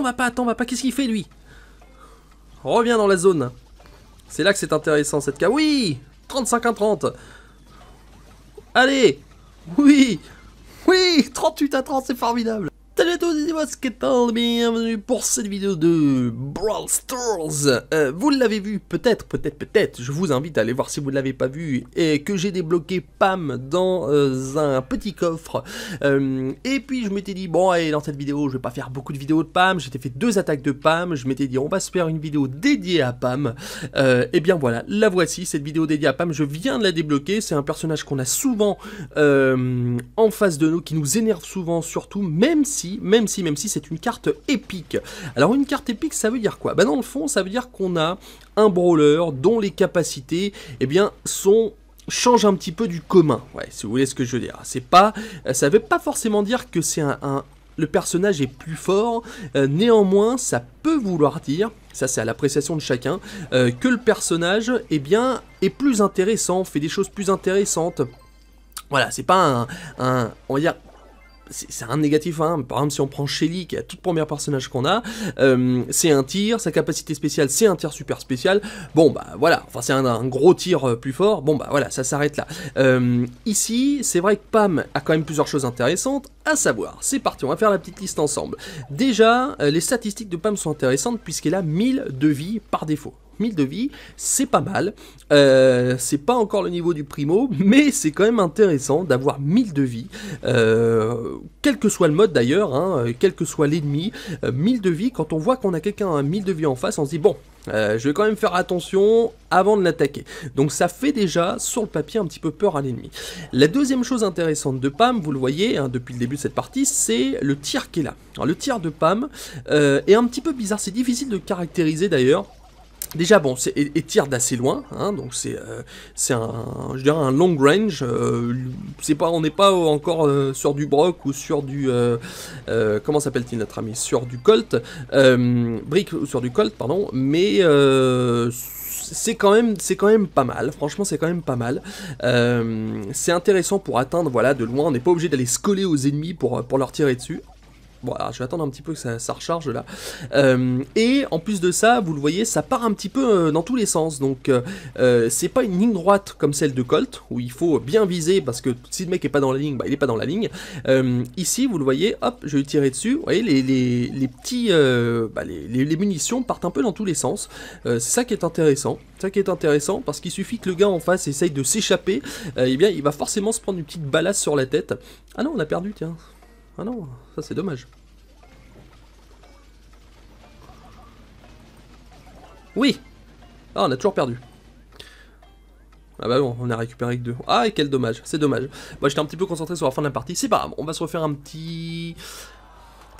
on va pas, va pas, qu'est-ce qu'il fait lui Reviens dans la zone. C'est là que c'est intéressant cette cas. Oui 35 à 30 Allez Oui Oui 38 à 30, c'est formidable ce que tal Bienvenue pour cette vidéo de Brawl Stars euh, Vous l'avez vu, peut-être, peut-être, peut-être, je vous invite à aller voir si vous ne l'avez pas vu, et que j'ai débloqué Pam dans euh, un petit coffre. Euh, et puis je m'étais dit, bon allez, dans cette vidéo, je ne vais pas faire beaucoup de vidéos de Pam, j'étais fait deux attaques de Pam, je m'étais dit, on va se faire une vidéo dédiée à Pam. et bien voilà, la voici, cette vidéo dédiée à Pam, je viens de la débloquer, c'est un personnage qu'on a souvent en face de nous, qui nous énerve souvent, surtout, même si, même si, même si c'est une carte épique. Alors une carte épique, ça veut dire quoi bah, Dans le fond, ça veut dire qu'on a un brawler dont les capacités eh bien, sont change un petit peu du commun, ouais, si vous voulez ce que je veux dire. C'est pas, ça veut pas forcément dire que c'est un, un, le personnage est plus fort. Euh, néanmoins, ça peut vouloir dire, ça c'est à l'appréciation de chacun, euh, que le personnage, eh bien, est plus intéressant, fait des choses plus intéressantes. Voilà, c'est pas un, un, on va dire, c'est un négatif hein. Par exemple, si on prend Shelly, qui est la toute première personnage qu'on a, euh, c'est un tir, sa capacité spéciale, c'est un tir super spécial. Bon, bah voilà, enfin c'est un, gros tir euh, plus fort. Bon, bah voilà, ça s'arrête là. Euh, ici, c'est vrai que Pam a quand même plusieurs choses intéressantes, à savoir, c'est parti, on va faire la petite liste ensemble. Déjà, les statistiques de Pam sont intéressantes puisqu'elle a 1000 de vie par défaut. 1000 de vie, c'est pas mal. Euh, c'est pas encore le niveau du primo, mais c'est quand même intéressant d'avoir 1000 de vie, euh, quel que soit le mode d'ailleurs, hein, euh, quel que soit l'ennemi, 1000 de vie, quand on voit qu'on a quelqu'un à 1000 de vie en face, on se dit bon, je vais quand même faire attention avant de l'attaquer. Donc ça fait déjà sur le papier un petit peu peur à l'ennemi. La deuxième chose intéressante de Pam, vous le voyez hein, depuis le début de cette partie, c'est le tir qui est là. Alors, le tir de Pam est un petit peu bizarre, c'est difficile de caractériser d'ailleurs Déjà, bon, c'est et, tire d'assez loin, hein, donc c'est euh, c'est un, je dirais un long range. Euh, c'est pas, on n'est pas encore euh, sur du broc ou sur du euh, comment s'appelle-t-il notre ami, sur du Colt, Brick ou sur du Colt, pardon, mais c'est quand même c'est quand même pas mal franchement c'est quand même pas mal euh, c'est intéressant pour atteindre voilà de loin on n'est pas obligé d'aller se coller aux ennemis pour, pour leur tirer dessus Bon, je vais attendre un petit peu que ça, ça recharge là. Euh, et en plus de ça, vous le voyez, ça part un petit peu euh, dans tous les sens. Donc, euh, c'est pas une ligne droite comme celle de Colt, où il faut bien viser parce que si le mec est pas dans la ligne, bah, il est pas dans la ligne. ici, vous le voyez, hop, je vais tirer dessus. Vous voyez, les, les, petits, bah, les, munitions partent un peu dans tous les sens. c'est ça qui est intéressant. ça qui est intéressant parce qu'il suffit que le gars en face essaye de s'échapper, et eh bien, il va forcément se prendre une petite balasse sur la tête. Ah non, on a perdu, tiens. Ah non, ça c'est dommage. Oui Ah, on a toujours perdu. Ah bah bon, on a récupéré que deux. Ah, et quel dommage, c'est dommage. Moi, j'étais un petit peu concentré sur la fin de la partie. C'est pas grave, on va se refaire un petit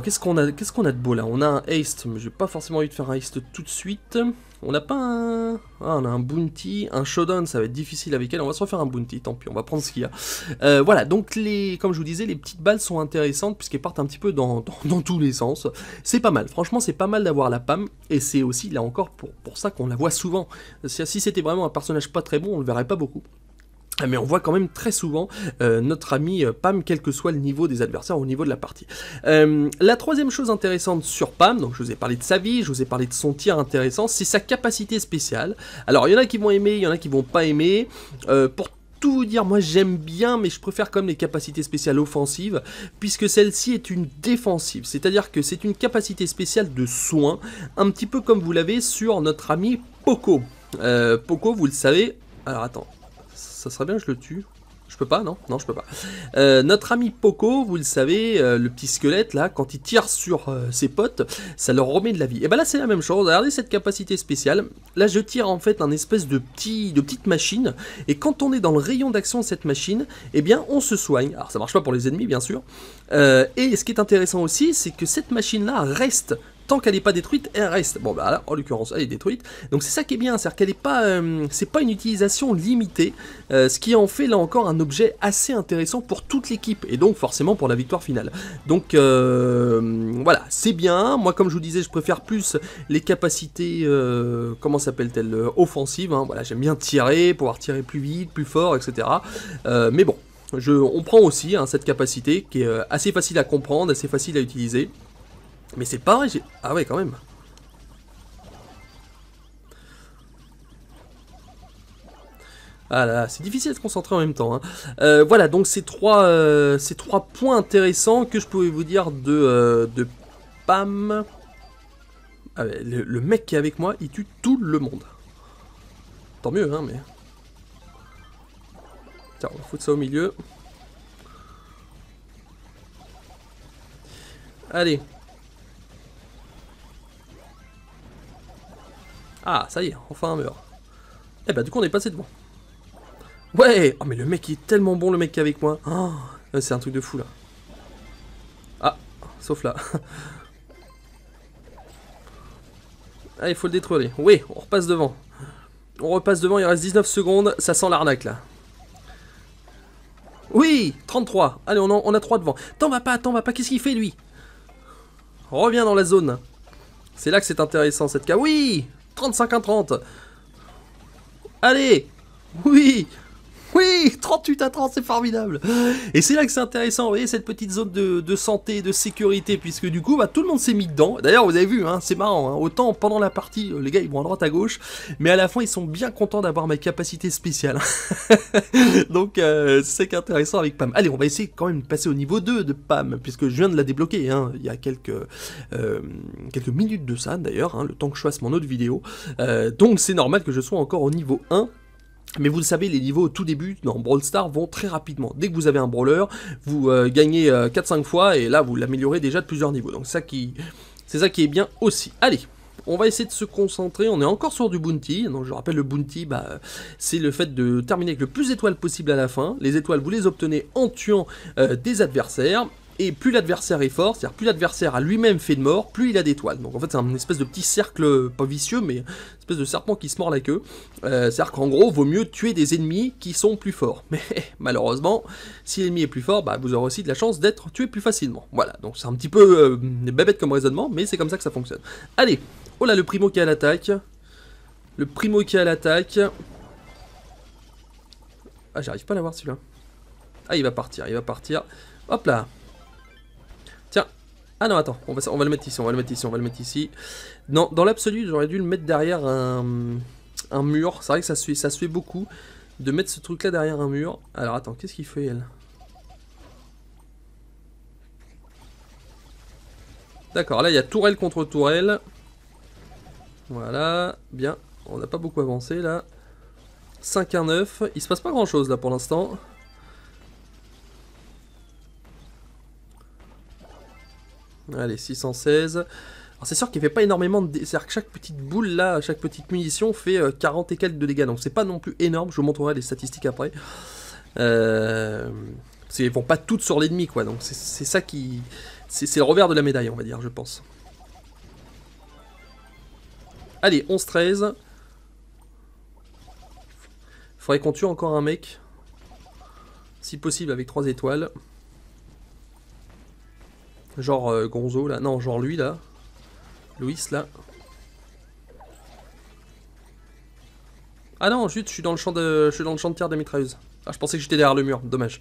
qu'est-ce qu'on a, qu'est-ce qu'on a de beau là On a un haste, mais j'ai pas forcément envie de faire un haste tout de suite. On n'a pas un... Ah, on a un bounty, un showdown, ça va être difficile avec elle. On va se refaire un bounty, tant pis, on va prendre ce qu'il y a. Euh, voilà, donc les, comme je vous disais, les petites balles sont intéressantes puisqu'elles partent un petit peu dans, dans, tous les sens. C'est pas mal, franchement c'est pas mal d'avoir la PAM. Et c'est aussi, là encore, pour, pour ça qu'on la voit souvent. Si, si c'était vraiment un personnage pas très bon, on le verrait pas beaucoup. Ah, mais on voit quand même très souvent euh, notre ami euh, Pam, quel que soit le niveau des adversaires au niveau de la partie. Euh, la troisième chose intéressante sur Pam, donc je vous ai parlé de sa vie, je vous ai parlé de son tir intéressant, c'est sa capacité spéciale. Alors il y en a qui vont aimer, il y en a qui vont pas aimer. Pour tout vous dire, moi j'aime bien, mais je préfère comme les capacités spéciales offensives, puisque celle-ci est une défensive, c'est-à-dire que c'est une capacité spéciale de soin, un petit peu comme vous l'avez sur notre ami Poco. Poco, vous le savez, alors attends, ça serait bien que je le tue. Je peux pas, non Non, je peux pas. Euh, notre ami Poco, vous le savez, euh, le petit squelette, là, quand il tire sur euh, ses potes, ça leur remet de la vie. Et eh ben là, c'est la même chose. Regardez cette capacité spéciale. Là, je tire en fait un espèce de, petit, de petite machine. Et quand on est dans le rayon d'action de cette machine, eh bien, on se soigne. Alors, ça marche pas pour les ennemis, bien sûr. et ce qui est intéressant aussi, c'est que cette machine-là reste tant qu'elle n'est pas détruite, elle reste. Bon bah là, en l'occurrence, elle est détruite. Donc c'est ça qui est bien, c'est-à-dire qu'elle n'est pas, euh, c'est pas une utilisation limitée, euh, ce qui en fait là encore un objet assez intéressant pour toute l'équipe et donc forcément pour la victoire finale. Donc euh, voilà, c'est bien. Moi, comme je vous disais, je préfère plus les capacités, comment s'appelle-t-elle, offensives. Hein. Voilà, j'aime bien tirer, pouvoir tirer plus vite, plus fort, etc. mais bon. Je, on prend aussi hein, cette capacité qui est assez facile à comprendre, assez facile à utiliser. Mais c'est pas vrai, j'ai... Ah ouais, quand même. Ah là, c'est difficile de se concentrer en même temps. Hein. Euh, voilà, donc ces trois, euh, ces trois points intéressants que je pouvais vous dire de, euh, Pam. Ah le, le, mec qui est avec moi, il tue tout le monde. Tant mieux, hein, mais... Tiens, on va foutre ça au milieu. Allez, Ah, ça y est, enfin un meurt. Eh bah du coup on est passé devant. Ouais Oh mais le mec est tellement bon le mec qui est avec moi. Oh, c'est un truc de fou là. Ah, sauf là. ah, il faut le détruire. Oui, on repasse devant. On repasse devant, il reste 19 secondes, ça sent l'arnaque là. Oui 33 Allez, on, on a 3 devant. T'en va pas, t'en va pas, qu'est-ce qu'il fait lui Reviens dans la zone. C'est là que c'est intéressant cette cas. Oui 35 à 30 Allez Oui oui, 38 à 30, c'est formidable. Et c'est là que c'est intéressant, vous voyez, cette petite zone de, santé, de sécurité, puisque du coup, bah, tout le monde s'est mis dedans. D'ailleurs, vous avez vu, hein, c'est marrant, hein, autant pendant la partie, euh, les gars, ils vont à droite, à gauche, mais à la fin, ils sont bien contents d'avoir ma capacité spéciale. Donc, euh, c'est intéressant avec Pam. Allez, on va essayer quand même de passer au niveau 2 de Pam, puisque je viens de la débloquer, hein, il y a quelques, euh, quelques minutes de ça, d'ailleurs, hein, le temps que je fasse mon autre vidéo. donc, c'est normal que je sois encore au niveau 1, mais vous le savez, les niveaux au tout début dans Brawl Stars vont très rapidement. Dès que vous avez un brawler, vous euh, gagnez 4-5 euh, fois et là vous l'améliorez déjà de plusieurs niveaux. Donc ça qui, c'est ça qui est bien aussi. Allez, on va essayer de se concentrer, on est encore sur du bounty, donc je rappelle le bounty, bah, c'est le fait de terminer avec le plus d'étoiles possible à la fin, les étoiles vous les obtenez en tuant euh, des adversaires, et plus l'adversaire est fort, c'est-à-dire plus l'adversaire a lui-même fait de mort, plus il a d'étoiles. Donc en fait c'est un espèce de petit cercle, euh, pas vicieux, mais espèce de serpent qui se mord la queue. Euh, c'est-à-dire qu'en gros, vaut mieux tuer des ennemis qui sont plus forts. Mais malheureusement, si l'ennemi est plus fort, bah, vous aurez aussi de la chance d'être tué plus facilement. Voilà, donc c'est un petit peu euh, bête comme raisonnement, mais c'est comme ça que ça fonctionne. Allez, oh là le primo qui est à l'attaque. Le primo qui est à l'attaque. Ah j'arrive pas à l'avoir celui-là. Ah il va partir, il va partir. Hop là ah non, attends, on va, on va le mettre ici, on va le mettre ici, on va le mettre ici. Non, dans l'absolu, j'aurais dû le mettre derrière un, mur. C'est vrai que ça se, fait, ça beaucoup de mettre ce truc-là derrière un mur. Alors attends, qu'est-ce qu'il fait, elle D'accord, là il y a tourelle contre tourelle. Voilà, bien. On n'a pas beaucoup avancé là. 5-1-9. Il se passe pas grand chose là pour l'instant. Allez, 616. C'est sûr qu'il fait pas énormément de... C'est-à-dire que chaque petite boule là, chaque petite munition fait 40 euh, et quelques de dégâts. Donc c'est pas non plus énorme, je vous montrerai les statistiques après. Euh... ne vont pas toutes sur l'ennemi quoi, donc c'est ça qui... C'est le revers de la médaille on va dire, je pense. Allez, 11-13. Faudrait qu'on tue encore un mec. Si possible avec 3 étoiles. Genre euh, Gonzo là, non, genre lui là. Louis là. Ah non, zut, je suis dans le champ de, je suis dans le champ de tir de mitrailleuse. Ah, je pensais que j'étais derrière le mur, dommage.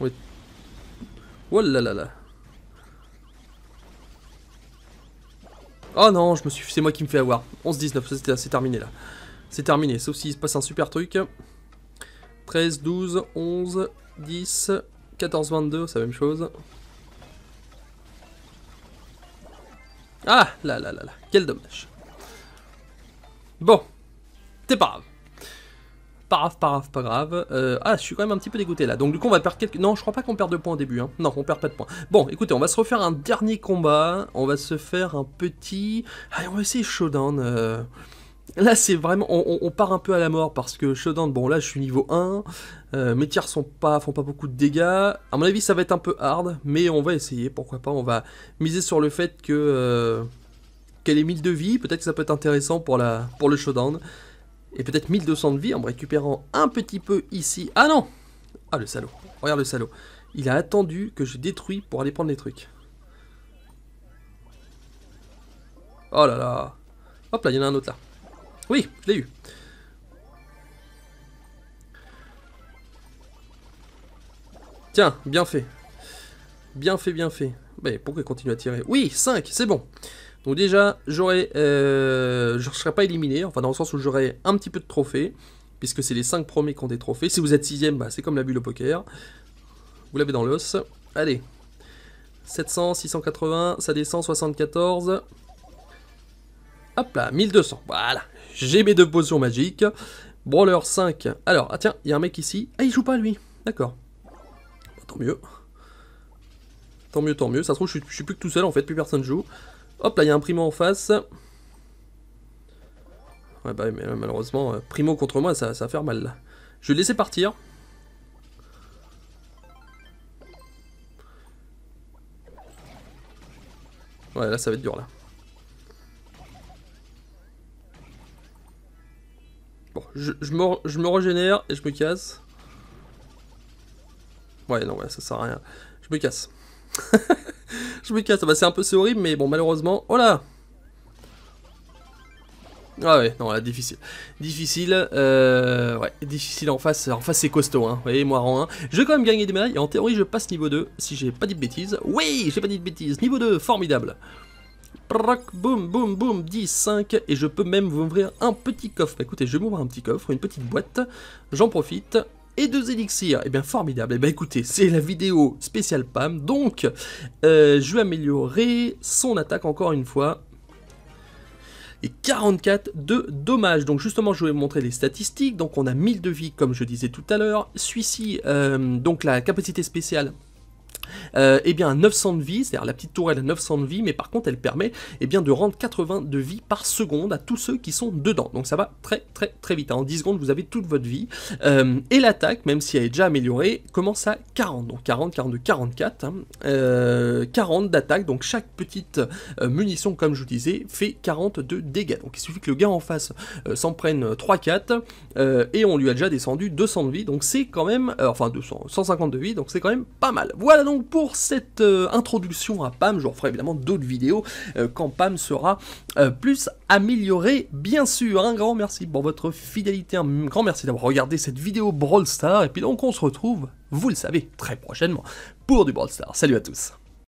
Oui. Oh là là là. Oh non, je me suis, c'est moi qui me fais avoir. 11-19, c'est terminé là. C'est terminé, sauf s'il se passe un super truc. 13, 12, 11, 10, 14-22, c'est la même chose. Ah là là là là, quel dommage. Bon, t'es pas grave. Pas grave, pas grave, pas grave. Euh, ah, je suis quand même un petit peu dégoûté là. Donc du coup, on va perdre quelques... Non, je crois pas qu'on perde de points au début. Hein. Non, on perd pas de points. Bon, écoutez, on va se refaire un dernier combat. On va se faire un petit... Allez, on va essayer Showdown. Euh. Là, c'est vraiment. On, part un peu à la mort parce que showdown, bon, là, je suis niveau 1. Euh, mes tiers sont font pas beaucoup de dégâts. À mon avis, ça va être un peu hard, mais on va essayer. Pourquoi pas On va miser sur le fait que. Euh, qu'elle ait 1000 de vie. Peut-être que ça peut être intéressant pour, la, pour le showdown, Et peut-être 1200 de vie en me récupérant un petit peu ici. Ah non Ah, le salaud. Regarde le salaud. Il a attendu que je détruis pour aller prendre les trucs. Oh là là Hop là, il y en a un autre là. Oui, je l'ai eu. Tiens, bien fait. Bien fait, bien fait. Mais pourquoi continuer continue à tirer Oui, 5, c'est bon. Donc déjà, j'aurais, euh, je ne serai pas éliminé, enfin dans le sens où j'aurai un petit peu de trophée. puisque c'est les 5 premiers qui ont des trophées. Si vous êtes 6 bah, c'est comme la bulle au poker. Vous l'avez dans l'os. Allez. 700, 680, ça descend, 74. Hop là, 1200. Voilà. J'ai mes deux potions magiques. Brawler 5. Alors, ah tiens, il y a un mec ici. Ah, il joue pas lui. D'accord. tant mieux. Tant mieux, tant mieux. Ça se trouve, je suis, plus que tout seul en fait. Plus personne joue. Hop là, il y a un primo en face. Ouais, bah, mais, euh, malheureusement, euh, primo contre moi, ça, ça va faire mal là. Je vais le laisser partir. Ouais, là, ça va être dur là. Bon, je, je, me, je, me, régénère et je me casse. Ouais, non, ouais, ça sert à rien. Je me casse. je me casse. Ah bah, c'est un peu horrible, mais bon, malheureusement. Oh là Ah ouais, non, là, difficile. Difficile, euh, ouais, difficile en face. En face, c'est costaud, hein. Vous voyez, moi, rang 1. Je vais quand même gagner des médailles. Et en théorie, je passe niveau 2, si j'ai pas dit de bêtises. Oui, j'ai pas dit de bêtises. Niveau 2, formidable. Boom, boum, boum, boum, 10, 5, et je peux même vous ouvrir un petit coffre. Bah, écoutez, je vais m'ouvrir un petit coffre, une petite boîte, j'en profite, et deux élixirs. et eh bien, formidable. et eh bien, écoutez, c'est la vidéo spéciale PAM. Donc, euh, je vais améliorer son attaque encore une fois. Et 44 de dommages. Donc justement, je vais vous montrer les statistiques. Donc on a 1000 de vie, comme je disais tout à l'heure. Celui-ci, euh, donc la capacité spéciale et euh, eh bien, 900 de vie, c'est-à-dire la petite tourelle à 900 de vie, mais par contre, elle permet et eh bien, de rendre 80 de vie par seconde à tous ceux qui sont dedans. Donc ça va très très très vite. Hein. En 10 secondes, vous avez toute votre vie. Euh, et l'attaque, même si elle est déjà améliorée, commence à 40. Donc 40, 42, 44. 40 d'attaque. Donc chaque petite euh, munition, comme je vous disais, fait 40 de dégâts. Donc il suffit que le gars en face s'en prenne 3-4 et on lui a déjà descendu 200 de vie. Donc c'est quand même... enfin 200, 150 de vie. Donc c'est quand même pas mal. Voilà donc pour pour cette euh, introduction à PAM. Je referai évidemment d'autres vidéos euh, quand PAM sera euh, plus améliorée, bien sûr. Un grand merci pour votre fidélité, un grand merci d'avoir regardé cette vidéo Brawl Star. Et puis donc on se retrouve, vous le savez, très prochainement pour du Brawl Star. Salut à tous